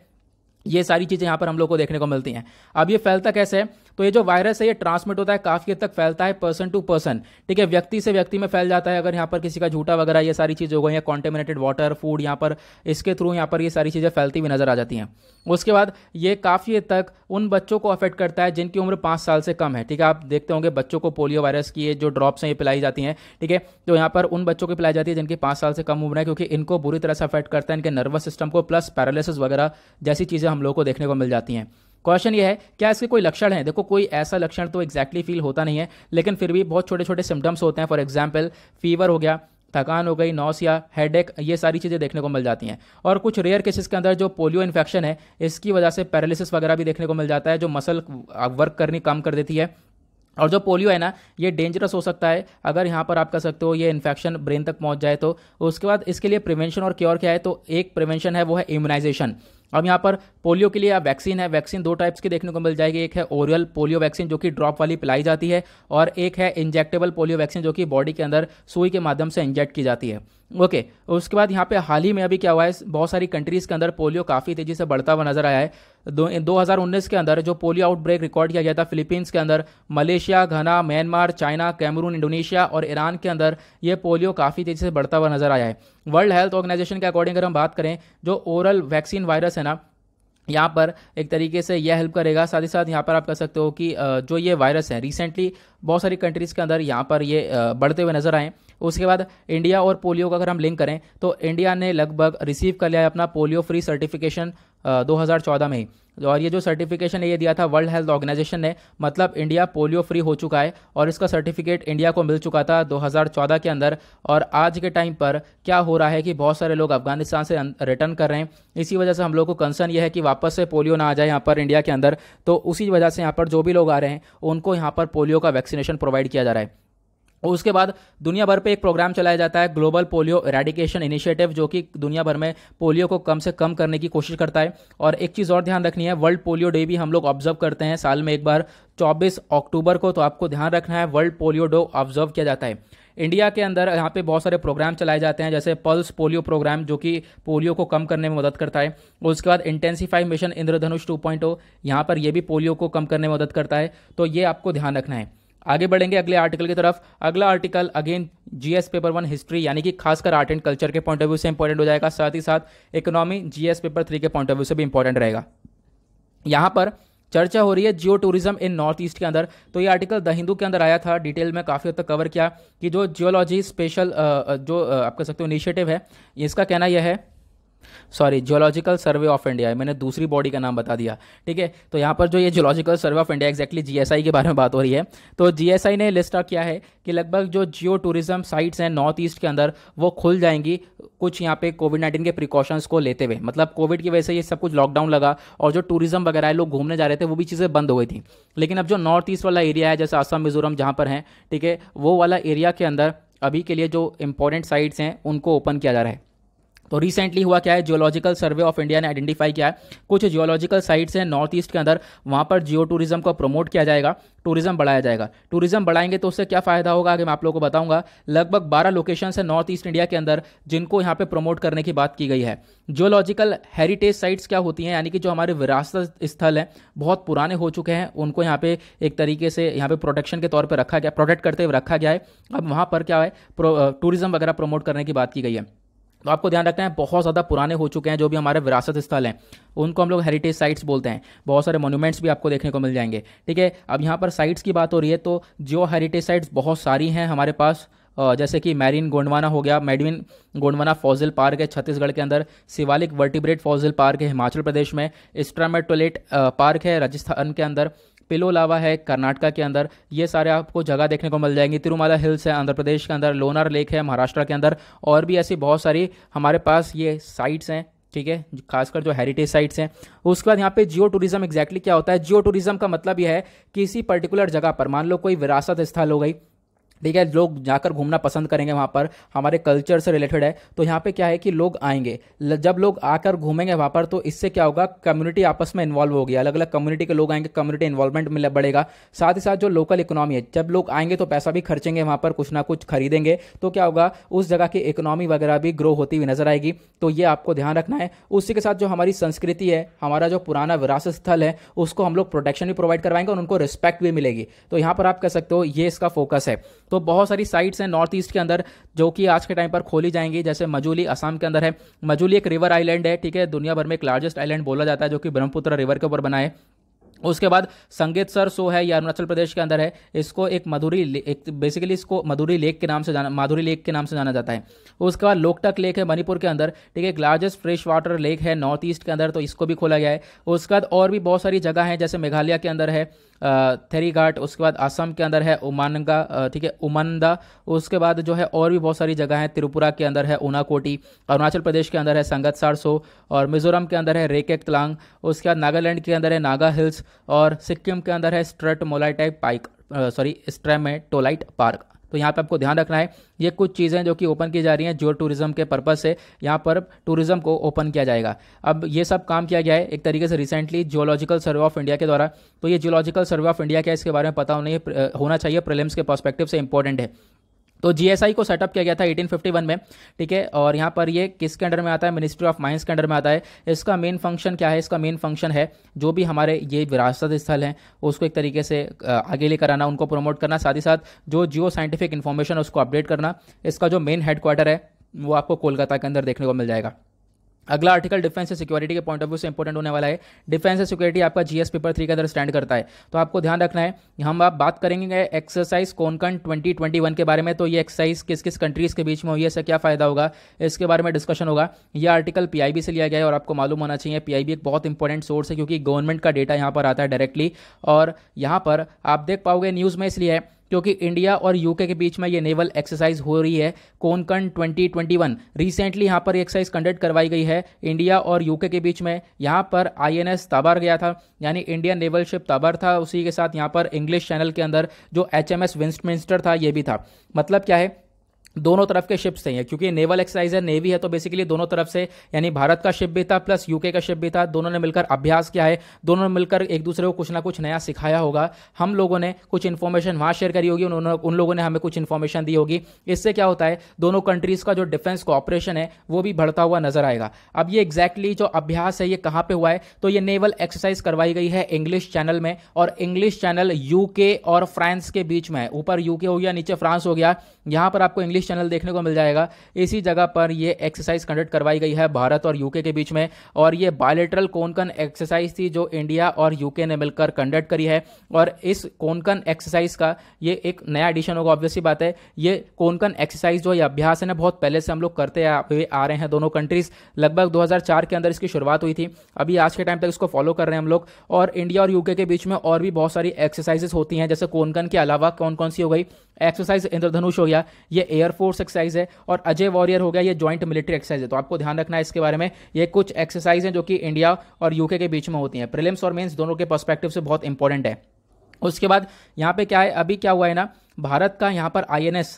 Speaker 1: ये सारी चीज़ें यहाँ पर हम लोग को देखने को मिलती हैं अब ये फैलता कैसे है तो ये जो वायरस है ये ट्रांसमिट होता है काफ़ी हद तक फैलता है पर्सन टू पर्सन ठीक है व्यक्ति से व्यक्ति में फैल जाता है अगर यहाँ पर किसी का झूठा वगैरह ये सारी चीज़ हो गई है कॉन्टेमिनेटेड वाटर फूड यहाँ पर इसके थ्रू यहाँ पर ये सारी चीज़ें फैलती हुई नज़र आ जाती हैं उसके बाद ये काफ़ी हद तक उन बच्चों को अफेक्ट करता है जिनकी उम्र पाँच साल से कम है ठीक है आप देखते होंगे बच्चों को पोलियो वायरस की ये जो ड्रॉप्स हैं ये पिलाई जाती हैं ठीक है तो यहाँ पर उन बच्चों की पिलाई जाती है जिनकी पाँच साल से कम उम्र है क्योंकि इनको बुरी तरह से अफेक्ट करता है इनके नर्वस सिस्टम को प्लस पैरालिसिस वगैरह जैसी चीज़ें चीज़ें हम लोगों को देखने को मिल जाती हैं क्वेश्चन ये है क्या इसके कोई लक्षण हैं देखो कोई ऐसा लक्षण तो एक्जैक्टली फील होता नहीं है लेकिन फिर भी बहुत छोटे छोटे सिम्टम्स होते हैं फॉर एग्जाम्पल फीवर हो गया थकान हो गई नॉस या हेड ये सारी चीज़ें देखने को मिल जाती हैं और कुछ रेयर केसेस के अंदर जो पोलियो इन्फेक्शन है इसकी वजह से पैरालिसिस वगैरह भी देखने को मिल जाता है जो मसल वर्क करनी कम कर देती है और जो पोलियो है ना ये डेंजरस हो सकता है अगर यहाँ पर आप कह सकते हो ये इन्फेक्शन ब्रेन तक पहुँच जाए तो उसके बाद इसके लिए प्रिवेंशन और क्योर क्या है तो एक प्रिवेंशन है वो है इम्यूनाइजेशन अब यहाँ पर पोलियो के लिए आप वैक्सीन है वैक्सीन दो टाइप्स की देखने को मिल जाएगी एक है ओरियल पोलियो वैक्सीन जो कि ड्रॉप वाली पिलाई जाती है और एक है इंजेक्टेबल पोलियो वैक्सीन जो कि बॉडी के अंदर सुई के माध्यम से इंजेक्ट की जाती है ओके okay, उसके बाद यहाँ पे हाल ही में अभी क्या हुआ है बहुत सारी कंट्रीज़ के अंदर पोलियो काफ़ी तेज़ी से बढ़ता हुआ नज़र आया है दो 2019 के अंदर जो पोलियो आउटब्रेक रिकॉर्ड किया गया था फिलीपींस के अंदर Malaysia Ghana Myanmar China Cameroon Indonesia और ईरान के अंदर ये पोलियो काफ़ी तेज़ी से बढ़ता हुआ नज़र आया है वर्ल्ड हेल्थ ऑर्गेनाइजेशन के अकॉर्डिंग अगर हम बात करें जो ओरल वैक्सीन वायरस है ना यहाँ पर एक तरीके से यह हेल्प करेगा साथ ही साथ यहाँ पर आप कह सकते हो कि जो ये वायरस है रिसेंटली बहुत सारी कंट्रीज़ के अंदर यहाँ पर ये बढ़ते हुए नज़र आए उसके बाद इंडिया और पोलियो का अगर हम लिंक करें तो इंडिया ने लगभग रिसीव कर लिया है अपना पोलियो फ्री सर्टिफिकेशन 2014 में ही और ये जो सर्टिफिकेशन है ये दिया था वर्ल्ड हेल्थ ऑर्गेनाइजेशन ने मतलब इंडिया पोलियो फ्री हो चुका है और इसका सर्टिफिकेट इंडिया को मिल चुका था 2014 के अंदर और आज के टाइम पर क्या हो रहा है कि बहुत सारे लोग अफगानिस्तान से अं, रिटर्न कर रहे हैं इसी वजह से हम लोग को कंसर्न ये है कि वापस से पोलियो ना आ जाए यहाँ पर इंडिया के अंदर तो उसी वजह से यहाँ पर जो भी लोग आ रहे हैं उनको यहाँ पर पोलियो का वैक्सीनेशन प्रोवाइड किया जा रहा है और उसके बाद दुनिया भर पे एक प्रोग्राम चलाया जाता है ग्लोबल पोलियो रेडिकेशन इनिशिएटिव जो कि दुनिया भर में पोलियो को कम से कम करने की कोशिश करता है और एक चीज़ और ध्यान रखनी है वर्ल्ड पोलियो डे भी हम लोग ऑब्जर्व करते हैं साल में एक बार 24 अक्टूबर को तो आपको ध्यान रखना है वर्ल्ड पोलियो डे ऑब्जर्व किया जाता है इंडिया के अंदर यहाँ पे बहुत सारे प्रोग्राम चलाए जाते हैं जैसे पल्स पोलियो प्रोग्राम जो कि पोलियो को कम करने में मदद करता है और उसके बाद इंटेंसीफाई मिशन इंद्रधनुष 2.0 यहाँ पर यह भी पोलियो को कम करने में मदद करता है तो ये आपको ध्यान रखना है आगे बढ़ेंगे अगले आर्टिकल की तरफ अगला article again GS paper one history यानी कि खासकर आर्ट एंड कल्चर के पॉइंट ऑफ व्यू से इंपॉर्टेंट हो जाएगा साथ ही साथ इकोनॉमी जीएस पेपर थ्री के पॉइंट ऑफ व्यू से भी इंपॉर्टेंट रहेगा यहाँ पर चर्चा हो रही है geo tourism in north east के अंदर तो ये आर्टिकल द हिंदू के अंदर आया था डिटेल में काफ़ी हद तक कवर किया कि जो जियोलॉजी स्पेशल जो आप कह सकते हो इनिशिएटिव है इसका कहना यह है sorry Geological Survey of India मैंने दूसरी बॉडी का नाम बता दिया ठीक है तो यहाँ पर जो ये Geological Survey of India exactly GSI के बारे में बात हो रही है तो जीएसआई ने लिस्ट किया है कि लगभग जो जियो टूरिज्म साइट्स हैं नॉर्थ ईस्ट के अंदर वो खुल जाएंगी कुछ यहाँ पे कोविड नाइन्टीन के प्रिकॉशंस को लेते हुए मतलब कोविड की वजह से ये सब कुछ लॉकडाउन लगा और जो टूरिज्म वगैरह है लोग घूमने जा रहे थे वो भी चीज़ें बंद हो गई थी लेकिन अब जो नॉर्थ ईस्ट वाला एरिया है जैसे आसाम मिजोरम जहाँ पर हैं ठीक है वो वाला एरिया के अंदर अभी के लिए जो इंपॉर्टेंट साइट्स हैं उनको ओपन किया जा रहा है तो रिसेंटली हुआ क्या है जियोलॉजिकल सर्वे ऑफ इंडिया ने आइडेंटिफाई किया है कुछ जियोलॉजिकल साइट्स हैं नॉर्थ ईस्ट के अंदर वहाँ पर जियो टूरिज्म को प्रमोट किया जाएगा टूरिज्म बढ़ाया जाएगा टूरिज्म बढ़ाएंगे तो उससे क्या फायदा होगा आगे मैं आप लोगों को बताऊंगा लगभग बारह लोकेशन है नॉर्थ ईस्ट इंडिया के अंदर जिनको यहाँ पे प्रमोट करने की बात की गई है जियोलॉजिकल हेरिटेज साइट्स क्या होती हैं यानी कि जो हमारे विरासत स्थल हैं बहुत पुराने हो चुके हैं उनको यहाँ पे एक तरीके से यहाँ पे प्रोटेक्शन के तौर पर रखा गया प्रोटेक्ट करते हुए रखा गया है अब वहाँ पर क्या है टूरिज्म वगैरह प्रमोट करने की बात की गई है तो आपको ध्यान रखना है बहुत ज़्यादा पुराने हो चुके हैं जो भी हमारे विरासत स्थल हैं उनको हम लोग हेरिटेज साइट्स बोलते हैं बहुत सारे मोनूमेंट्स भी आपको देखने को मिल जाएंगे ठीक है अब यहाँ पर साइट्स की बात हो रही है तो जो हेरिटेज साइट्स बहुत सारी हैं हमारे पास जैसे कि मैरिन गोंडवाना हो गया मेडविन गोंडवाना फॉजिल पार्क है छत्तीसगढ़ के अंदर शिवालिक वर्टिब्रेट फॉजिल पार्क है हिमाचल प्रदेश में स्ट्रामेटोलेट पार्क है राजस्थान के अंदर पिलोलावा है कर्नाटका के अंदर ये सारे आपको जगह देखने को मिल जाएंगी तिरुमाला हिल्स है आंध्र प्रदेश के अंदर लोनार लेक है महाराष्ट्र के अंदर और भी ऐसी बहुत सारी हमारे पास ये साइट्स हैं ठीक है खासकर जो हेरिटेज साइट्स हैं उसके बाद यहाँ पे जियो टूरिज्म एग्जैक्टली क्या होता है जियो टूरिज्म का मतलब यह है किसी पर्टिकुलर जगह पर मान लो कोई विरासत स्थल हो गई ठीक है लोग जाकर घूमना पसंद करेंगे वहाँ पर हमारे कल्चर से रिलेटेड है तो यहाँ पे क्या है कि लोग आएंगे जब लोग आकर घूमेंगे वहाँ पर तो इससे क्या होगा कम्युनिटी आपस में इन्वॉल्व होगी अलग अलग कम्युनिटी के लोग आएंगे कम्युनिटी इन्वॉल्वमेंट में बढ़ेगा साथ ही साथ जो लोकल इकोनॉमी है जब लोग आएंगे तो पैसा भी खर्चेंगे वहाँ पर कुछ ना कुछ खरीदेंगे तो क्या होगा उस जगह की इकोनॉमी वगैरह भी ग्रो होती हुई नजर आएगी तो ये आपको ध्यान रखना है उसी के साथ जो हमारी संस्कृति है हमारा जो पुराना विरासत स्थल है उसको हम लोग प्रोटेक्शन भी प्रोवाइड करवाएंगे और उनको रिस्पेक्ट भी मिलेगी तो यहाँ पर आप कह सकते हो ये इसका फोकस है तो बहुत सारी साइट्स हैं नॉर्थ ईस्ट के अंदर जो कि आज के टाइम पर खोली जाएंगी जैसे मजूली असम के अंदर है मजूली एक रिवर आइलैंड है ठीक है दुनिया भर में एक लार्जेस्ट आइलैंड बोला जाता है जो कि ब्रह्मपुत्र रिवर के ऊपर बना है उसके बाद संगीत सर सो है या अरुणाचल प्रदेश के अंदर है इसको एक मधुरी एक बेसिकली इसको मधुरी लेक के नाम से जाना माधुरी लेक के नाम से जाना जाता है उसके बाद लोकटक लेक है मणिपुर के अंदर ठीक है एक लार्जेस्ट फ्रेश वाटर लेक है नॉर्थ ईस्ट के अंदर तो इसको भी खोला गया है उसके बाद और भी बहुत सारी जगह हैं जैसे मेघालय के अंदर है थेरी घाट उसके बाद असम के अंदर है उमानगा ठीक है उमंदा उसके बाद जो है और भी बहुत सारी जगह हैं त्रिपुरा के अंदर है ऊनाकोटी अरुणाचल प्रदेश के अंदर है संगतसार सो और मिजोरम के अंदर है रेकेक तलांग उसके बाद नागालैंड के अंदर है नागा हिल्स और सिक्किम के अंदर है stromatolite park sorry stromatolite park तो यहाँ पे आपको ध्यान रखना है ये कुछ चीज़ें जो कि ओपन की जा रही हैं जो टूरिज्म के पर्पज़ से यहाँ पर टूरिज्म को ओपन किया जाएगा अब ये सब काम किया गया है एक तरीके से recently Geological Survey of India के द्वारा तो ये जियोलॉजिकल सर्वे ऑफ इंडिया क्या है इसके बारे में पता होने होना चाहिए प्रिलिम्स के पर्सपेक्टिव से इंपॉर्टेंट है तो जीएसआई को सेटअप किया गया था 1851 में ठीक है और यहाँ पर ये किसके अंडर में आता है मिनिस्ट्री ऑफ माइंस के अंडर में आता है इसका मेन फंक्शन क्या है इसका मेन फंक्शन है जो भी हमारे ये विरासत स्थल हैं उसको एक तरीके से आगे ले आना उनको प्रमोट करना साथ ही साथ जो जियो साइंटिफिक इन्फॉर्मेशन उसको अपडेट करना इसका जो मेन हेडक्वार्टर है वो आपको कोलकाता के अंदर देखने को मिल जाएगा अगला आर्टिकल डिफेंस एंड सिक्योरिटी के पॉइंट ऑफ व्यू से इंपॉर्टेंट होने वाला है डिफेंस एंड सिक्योरिटी आपका जीएस पेपर थ्री के अंदर स्टैंड करता है तो आपको ध्यान रखना है हम आप बात करेंगे एक्सरसाइज ट्वेंटी ट्वेंटी वन के बारे में तो ये एक्सरसाइज किस किस कंट्रीज के बीच में हुई है इससे क्या फायदा होगा इसके बारे में डिस्कशन होगा यह आर्टिकल पीआईबी से लिया गया है और आपको मालूम होना चाहिए पीआईबी एक बहुत इंपॉर्टेंट सोर्स है क्योंकि गवर्नमेंट का डेटा यहाँ पर आता है डायरेक्टली और यहाँ पर आप देख पाओगे न्यूज़ में इसलिए है क्योंकि इंडिया और यूके के बीच में ये नेवल एक्सरसाइज हो रही है कोनकन 2021 रिसेंटली यहाँ पर एक्सरसाइज कंडक्ट करवाई गई है इंडिया और यूके के बीच में यहाँ पर आईएनएस ताबार गया था यानी इंडियन नेवल शिप ताबार था उसी के साथ यहाँ पर इंग्लिश चैनल के अंदर जो एच एम था ये भी था मतलब क्या है दोनों तरफ के शिप्स चाहिए क्योंकि नेवल एक्सरसाइज है नेवी है तो बेसिकली दोनों तरफ से यानी भारत का शिप भी था प्लस यूके का शिप भी था दोनों ने मिलकर अभ्यास किया है दोनों ने मिलकर एक दूसरे को कुछ ना कुछ नया सिखाया होगा हम लोगों ने कुछ इन्फॉर्मेशन वहाँ शेयर करी होगी उन्होंने उन लोगों ने हमें कुछ इन्फॉर्मेशन दी होगी इससे क्या होता है दोनों कंट्रीज़ का जो डिफेंस कॉपरेशन है वो भी बढ़ता हुआ नजर आएगा अब ये एग्जैक्टली exactly जो अभ्यास है ये कहाँ पर हुआ है तो ये नेवल एक्सरसाइज करवाई गई है इंग्लिश चैनल में और इंग्लिश चैनल यूके और फ्रांस के बीच में ऊपर यूके हो गया नीचे फ्रांस हो गया यहाँ पर आपको इंग्लिश न्यूज़ चैनल देखने को मिल जाएगा इसी जगह पर यह एक्सरसाइज कंडक्ट करवाई गई है भारत और यूके के बीच में और यह बायोलेटरल कोनकन एक्सरसाइज थी जो इंडिया और यूके ने मिलकर कंडक्ट करी है और इस कोनकन एक्सरसाइज का ये एक नया एडिशन होगा ऑब्वियसली बात है ये कोनकन एक्सरसाइज जो ये अभ्यास है ना बहुत पहले से हम लोग करते हुए आ रहे हैं दोनों कंट्रीज लगभग 2004 के अंदर इसकी शुरुआत हुई थी अभी आज के टाइम तक इसको फॉलो कर रहे हैं हम लोग और इंडिया और यूके के बीच में और भी बहुत सारी एक्सरसाइजेस होती हैं जैसे कोनकन के अलावा कौन कौन सी हो गई एक्सरसाइज इंद्रधनुष हो गया ये एयरफोर्स एक्सरसाइज है और अजय वॉरियर हो गया ये ज्वाइंट मिलिट्री एक्सरसाइज है तो आपको ध्यान रखना है इसके बारे में ये कुछ एक्सरसाइज हैं जो कि इंडिया और यूके के बीच में होती हैं प्रिलिम्स और मेन्स दोनों के पर्सपेक्टिव से बहुत इंपॉर्टेंट है उसके बाद यहाँ पे क्या है अभी क्या हुआ है ना भारत का यहाँ पर आई एन एस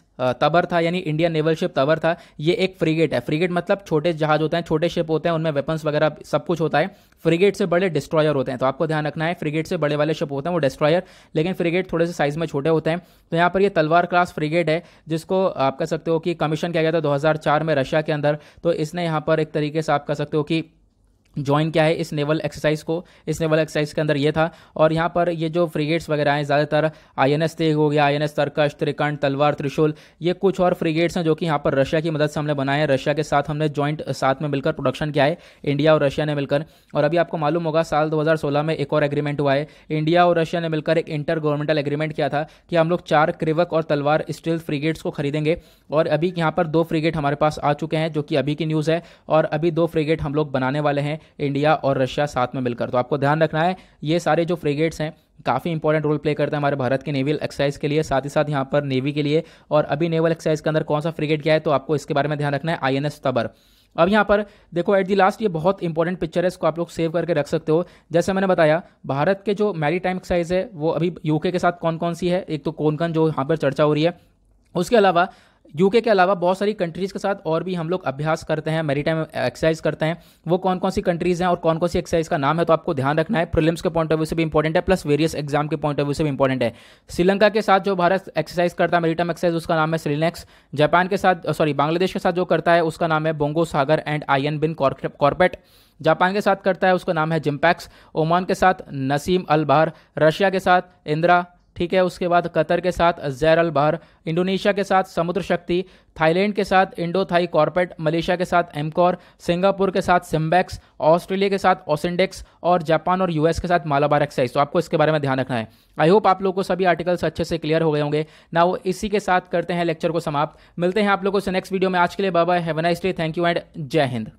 Speaker 1: तबर था यानी इंडियन नेवल शिप तबर था ये एक फ्रीगेट है फ्रीगेट मतलब छोटे जहाज होते हैं छोटे शिप होते हैं उनमें वेपन्स वगैरह सब कुछ होता है फ्रीगेट से बड़े डिस्ट्रॉयर होते हैं तो आपको ध्यान रखना है फ्रीगेट से बड़े वाले शिप होते हैं वो डिस्ट्रॉयर लेकिन फ्रीगेट थोड़े से साइज में छोटे होते हैं तो यहाँ पर ये तलवार क्लास फ्रीगेट है जिसको आप कह सकते हो कि कमीशन किया गया था दो में रशिया के अंदर तो इसने यहाँ पर एक तरीके से आप कह सकते हो कि ज्वाइन किया है इस नेवल एक्सरसाइज को इस नेवल एक्सरसाइज के अंदर ये था और यहाँ पर ये जो फ्रिगेट्स वगैरह हैं ज़्यादातर आई एन एस तेग हो गया आई एन एस तर्कश त्रिकंड तलवार त्रिशूल ये कुछ और फ्रिगेट्स हैं जो कि यहाँ पर रशिया की मदद से हमने बनाए हैं रशिया के साथ हमने ज्वाइंट साथ में मिलकर प्रोडक्शन किया है इंडिया और रशिया ने मिलकर और अभी आपको मालूम होगा साल दो में एक और एग्रीमेंट हुआ है इंडिया और रशिया ने मिलकर एक इंटर गवर्नमेंटल एग्रीमेंट किया था कि हम लोग चार क्रिवक और तलवार स्टील फ्रिगेट्स को खरीदेंगे और अभी यहाँ पर दो फ्रिगेट हमारे पास आ चुके हैं जो कि अभी की न्यूज़ है और अभी दो फ्रिगेट हम लोग बनाने वाले हैं इंडिया और रशिया साथ में मिलकर तो आपको ध्यान रखना है ये सारे जो फ्रिगेट्स हैं काफ़ी इंपॉर्टेंट रोल प्ले करते हैं हमारे भारत के नेवल एक्सरसाइज के लिए साथ ही साथ यहाँ पर नेवी के लिए और अभी नेवल एक्सरसाइज के अंदर कौन सा फ्रिगेट गया है तो आपको इसके बारे में ध्यान रखना है आई तबर अब यहाँ पर देखो एट दी लास्ट ये बहुत इंपॉर्टेंट पिक्चर है इसको आप लोग सेव करके रख सकते हो जैसे मैंने बताया भारत के जो मैरी टाइम एक्सरसाइज है वो अभी यूके के साथ कौन कौन सी है एक तो कौन कौन जो यहाँ पर चर्चा हो रही है उसके अलावा यूके के अलावा बहुत सारी कंट्रीज़ के साथ और भी हम लोग अभ्यास करते हैं मेरी टाइम एक्सरसाइज करते हैं वो कौन कौन सी कंट्रीज़ हैं और कौन कौन सी एक्सरसाइज का नाम है तो आपको ध्यान रखना है प्रिलिम्स के पॉइंट ऑफ व्यू से भी इंपॉर्टेंट है प्लस वेरियस एग्जाम के पॉइंट ऑफ व्यू से भी इंपॉर्टेंट है श्रीलंका के साथ जो भारत एक्सरसाइज करता है टाइम एक्सरसाइज उसका नाम है श्रीनेक्स जापान के साथ सॉरी बांग्लादेश के साथ जो करता है उसका नाम है Bongo Sagar and I N B N CORPAT Japan के साथ करता है उसका नाम है जिम्पैक्स ओमान के साथ नसीम अल बहर रशिया के साथ इंदिरा ठीक है उसके बाद कतर के साथ जैरल बहर इंडोनेशिया के साथ समुद्र शक्ति थाईलैंड के साथ इंडो थाई कॉर्पेट मलेशिया के साथ एमकॉर सिंगापुर के साथ सिम्बैक्स ऑस्ट्रेलिया के साथ ओसेंडेक्स और जापान और यूएस के साथ मालाबार एक्साइज तो आपको इसके बारे में ध्यान रखना है आई होप आप लोग को सभी आर्टिकल्स अच्छे से क्लियर हो गए होंगे ना वो इसी के साथ करते हैं लेक्चर को समाप्त मिलते हैं आप लोगों से नेक्स्ट वीडियो में आज के लिए बाबा have nice day thank you and जय हिंद